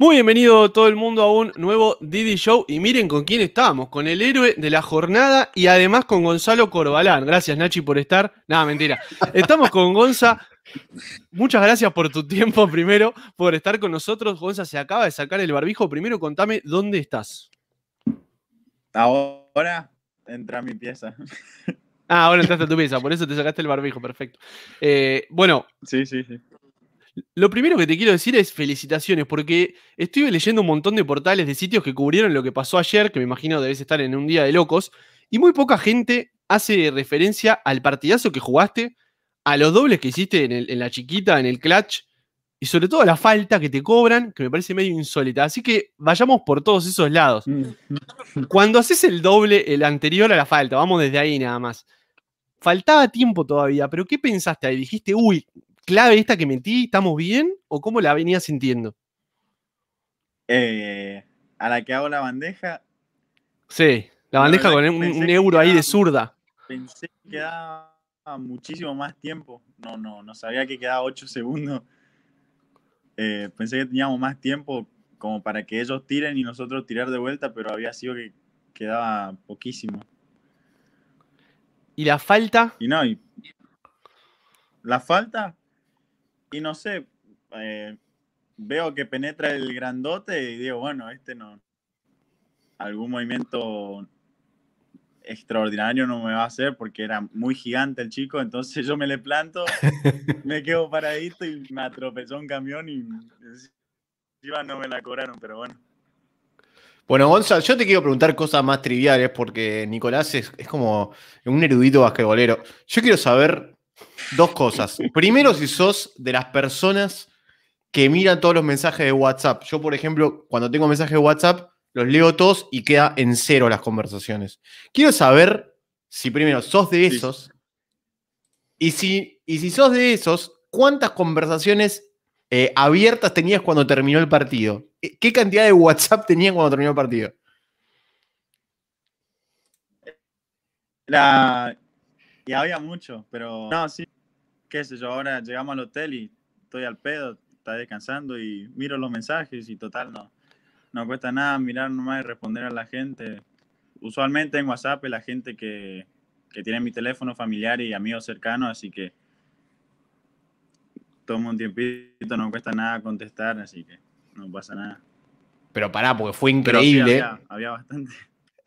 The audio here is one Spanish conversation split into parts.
Muy bienvenido todo el mundo a un nuevo Didi Show y miren con quién estamos, con el héroe de la jornada y además con Gonzalo Corbalán. Gracias Nachi por estar. Nada, mentira. Estamos con Gonza. Muchas gracias por tu tiempo primero, por estar con nosotros. Gonza se acaba de sacar el barbijo. Primero contame dónde estás. Ahora entra mi pieza. Ah, ahora entraste a tu pieza, por eso te sacaste el barbijo, perfecto. Eh, bueno, sí, sí, sí. Lo primero que te quiero decir es felicitaciones, porque estuve leyendo un montón de portales de sitios que cubrieron lo que pasó ayer, que me imagino debes estar en un día de locos, y muy poca gente hace referencia al partidazo que jugaste, a los dobles que hiciste en, en la chiquita, en el clutch, y sobre todo a la falta que te cobran, que me parece medio insólita. Así que vayamos por todos esos lados. Mm. Cuando haces el doble, el anterior a la falta, vamos desde ahí nada más. Faltaba tiempo todavía, pero ¿qué pensaste ahí? Dijiste, uy, clave esta que metí? ¿Estamos bien? ¿O cómo la venía sintiendo? Eh, a la que hago la bandeja. Sí, la bandeja con un, euro ahí de zurda. Pensé que quedaba muchísimo más tiempo. No, no, no sabía que quedaba 8 segundos. Eh, pensé que teníamos más tiempo como para que ellos tiren y nosotros tirar de vuelta, pero había sido que quedaba poquísimo. ¿Y la falta? Y no, y la falta y no sé, eh, veo que penetra el grandote y digo, bueno, este no. Algún movimiento extraordinario no me va a hacer porque era muy gigante el chico, entonces yo me le planto, me quedo paradito y me atropelló un camión y encima no me la cobraron, pero bueno. Bueno, Gonzalo, yo te quiero preguntar cosas más triviales porque Nicolás es, es como un erudito basquetbolero. Yo quiero saber Dos cosas. Primero, si sos de las personas que miran todos los mensajes de WhatsApp. Yo, por ejemplo, cuando tengo mensajes de WhatsApp, los leo todos y queda en cero las conversaciones. Quiero saber si primero sos de esos y, si, y si sos de esos, ¿cuántas conversaciones eh, abiertas tenías cuando terminó el partido? ¿Qué cantidad de WhatsApp tenías cuando terminó el partido? La, y había mucho, pero no, sí, qué sé yo, ahora llegamos al hotel y estoy al pedo, está descansando y miro los mensajes y total, no, no cuesta nada mirar nomás y responder a la gente. Usualmente en WhatsApp la gente que, tiene mi teléfono familiar y amigos cercanos, así que tomo un tiempito, no cuesta nada contestar, así que no pasa nada. Pero pará, porque fue increíble. había bastante.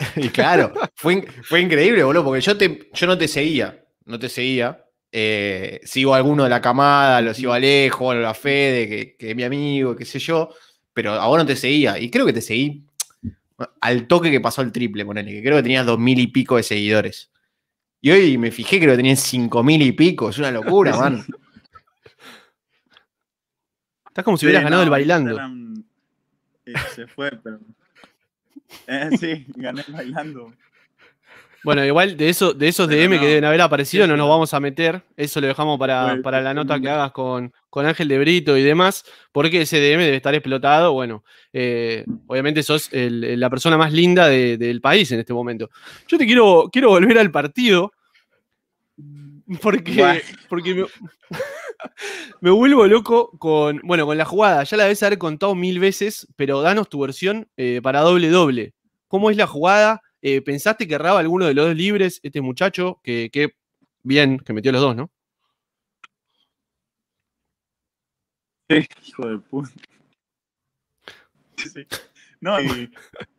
y claro, fue, fue increíble, boludo, porque yo, te, yo no te seguía, no te seguía. Eh, sigo a alguno de la camada, lo sigo a Alejo, a la Fede, que, que es mi amigo, qué sé yo, pero a vos no te seguía. Y creo que te seguí al toque que pasó el triple, ponele, que creo que tenías dos mil y pico de seguidores. Y hoy me fijé, creo que tenías cinco mil y pico, es una locura, man. Estás como si hubieras ganado el bailando. Eh, se fue, pero eh, sí, gané bailando. Bueno, igual de, eso, de esos DM que deben haber aparecido no nos vamos a meter. Eso lo dejamos para, pues, la nota que mm. hagas con, con, Ángel de Brito y demás, porque ese DM debe estar explotado. Bueno, eh, obviamente sos la persona más linda del país en este momento. Yo te quiero, quiero volver al partido, porque, porque me vuelvo loco con, bueno, con la jugada. Ya la debes haber contado mil veces, pero danos tu versión eh, para doble doble. ¿Cómo es la jugada? Eh, ¿Pensaste que erraba alguno de los dos libres este muchacho? Que, bien, que metió los dos, ¿no? hijo de puta. No, y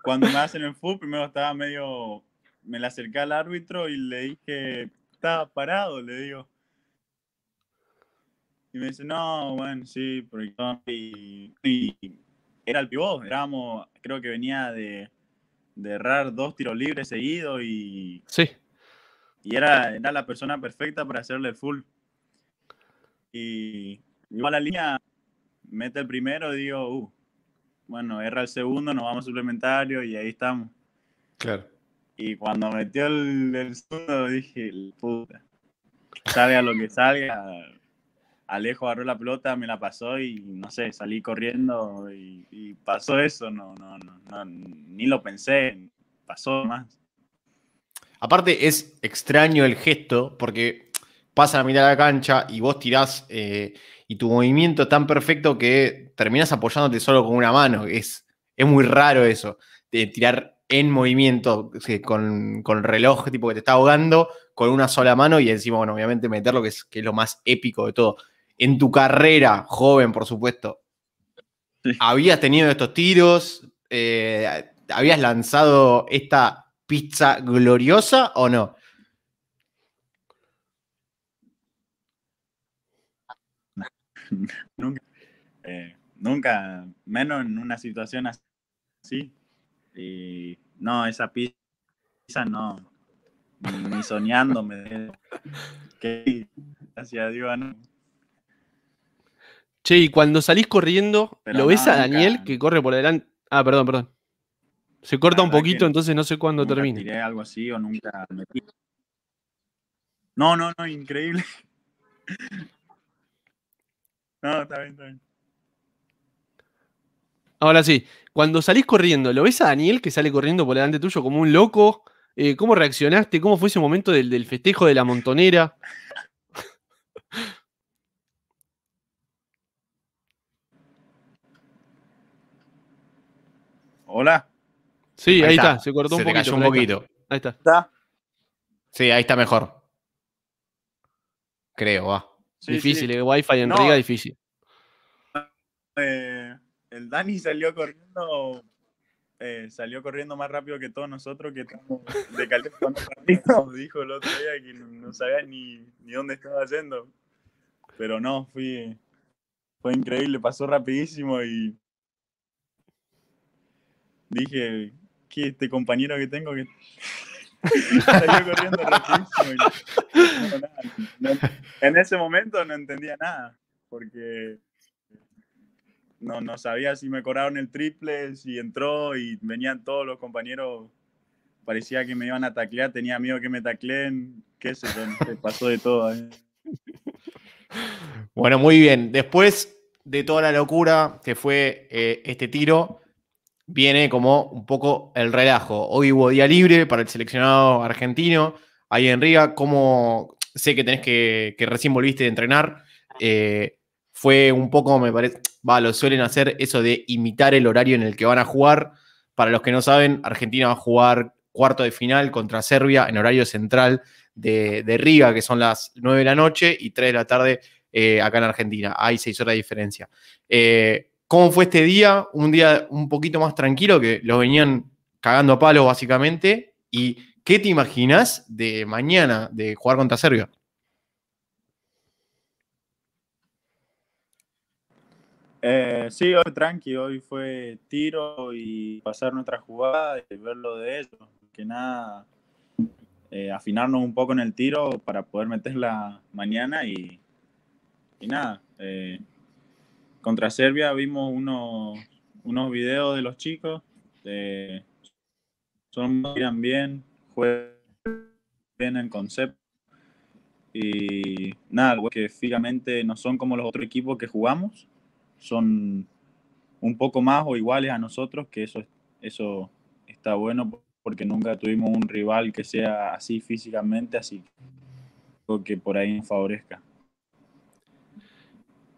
cuando me hacen el fútbol, primero estaba medio. Me la acerqué al árbitro y le dije, estaba parado, le digo. Y me dice, no, bueno, sí, porque y, era el pivot, éramos, creo que venía de, errar dos tiros libres seguidos y... Sí. Y era, era la persona perfecta para hacerle full. Y a la línea, mete el primero y digo, uh, bueno, erra el segundo, nos vamos a suplementario y ahí estamos. Claro. Y cuando metió el, segundo dije, puta, a lo que salga, Alejo agarró la pelota, me la pasó y no sé, salí corriendo y, pasó eso, no, no, no, ni lo pensé, pasó más. Aparte es extraño el gesto porque pasa a la mitad de la cancha y vos tirás eh, y tu movimiento es tan perfecto que terminas apoyándote solo con una mano. Es, es muy raro eso, de tirar en movimiento con, reloj tipo que te está ahogando con una sola mano y encima, bueno, obviamente meterlo, que que es lo más épico de todo en tu carrera, joven, por supuesto, habías tenido estos tiros, eh, habías lanzado esta pizza gloriosa o no? nunca, eh, nunca, menos en una situación así. Y no, esa pizza no, ni, soñándome. gracias a Dios, Che, y cuando salís corriendo, ¿lo ves a Daniel que corre por delante? Ah, perdón, perdón. Se corta un poquito, entonces no sé cuándo termina. Tiré algo así o nunca metí. No, no, no, increíble. no, está bien, está bien. Ahora sí, cuando salís corriendo, ¿lo ves a Daniel que sale corriendo por delante tuyo como un loco? Eh, ¿Cómo reaccionaste? ¿Cómo fue ese momento del, del festejo de la montonera? Hola. Sí, ahí, está. se cortó un poquito. cayó un poquito. Ahí está. está. Sí, ahí está mejor. Creo, va. difícil, el eh, el fi en Riga, difícil. Eh, el Dani salió corriendo eh, salió corriendo más rápido que todos nosotros que estamos de partido. Dijo el otro día que no sabía ni, ni dónde estaba yendo. Pero no, fue increíble, pasó rapidísimo y Dije, que este compañero que tengo que salió corriendo rapidísimo. en ese momento no entendía nada, porque no, sabía si me cobraron el triple, si entró y venían todos los compañeros. Parecía que me iban a taclear, tenía miedo que me tacleen, qué sé yo, se pasó de todo. ¿eh? Bueno, muy bien. Después de toda la locura que fue eh, este tiro, viene como un poco el relajo. Hoy hubo día libre para el seleccionado argentino, ahí en Riga, como sé que tenés que, recién volviste de entrenar, eh, fue un poco, me parece, va, lo suelen hacer eso de imitar el horario en el que van a jugar. Para los que no saben, Argentina va a jugar cuarto de final contra Serbia en horario central de, Riga, que son las 9 de la noche y 3 de la tarde eh, acá en Argentina. Hay 6 horas de diferencia. Eh, ¿Cómo fue este día? Un día un poquito más tranquilo, que los venían cagando a palo, básicamente. ¿Y qué te imaginas de mañana, de jugar contra Serbia? Eh, sí, hoy tranqui, hoy fue tiro y pasar nuestra jugada y lo de ellos. Que nada, eh, afinarnos un poco en el tiro para poder meterla mañana y, nada. Eh, contra Serbia vimos unos, videos de los chicos. son miran bien, juegan bien en concepto. Y nada, que físicamente no son como los otros equipos que jugamos. Son un poco más o iguales a nosotros, que eso, eso está bueno porque nunca tuvimos un rival que sea así físicamente, así que por ahí nos favorezca.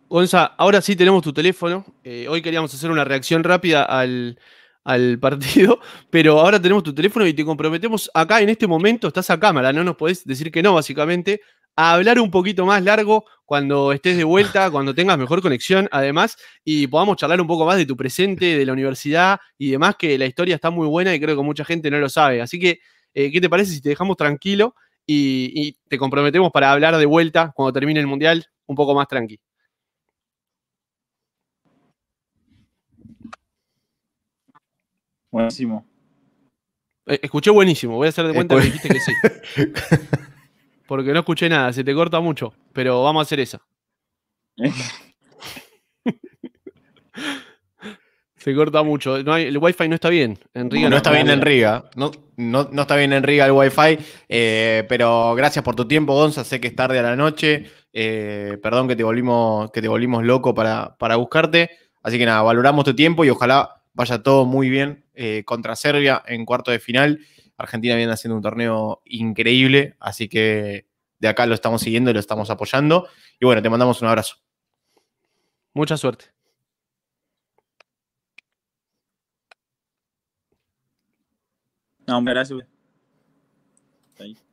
Gonza, ahora sí tenemos tu teléfono. Eh, hoy queríamos hacer una reacción rápida al, partido, pero ahora tenemos tu teléfono y te comprometemos acá en este momento, estás a cámara, no nos podés decir que no, básicamente, a hablar un poquito más largo cuando estés de vuelta, cuando tengas mejor conexión, además, y podamos charlar un poco más de tu presente, de la universidad y demás, que la historia está muy buena y creo que mucha gente no lo sabe. Así que, eh, ¿qué te parece si te dejamos tranquilo y, y te comprometemos para hablar de vuelta cuando termine el Mundial un poco más tranquilo? Buenísimo. Eh, escuché buenísimo, voy a hacer de cuenta eh, que pues- dijiste que sí. Porque no escuché nada, se te corta mucho, pero vamos a hacer esa. Se corta mucho. el wifi no está bien en Riga. No, está bien en Riga. No, no, está bien en Riga el wifi. Eh, pero gracias por tu tiempo, Gonza. Sé que es tarde a la noche. perdón que te volvimos, que te volvimos loco para, para buscarte. Así que nada, valoramos tu tiempo y ojalá vaya todo muy bien eh, contra Serbia en cuarto de final. Argentina viene haciendo un torneo increíble, así que de acá lo estamos siguiendo y lo estamos apoyando. Y bueno, te mandamos un abrazo. Mucha suerte. No, gracias. Ahí.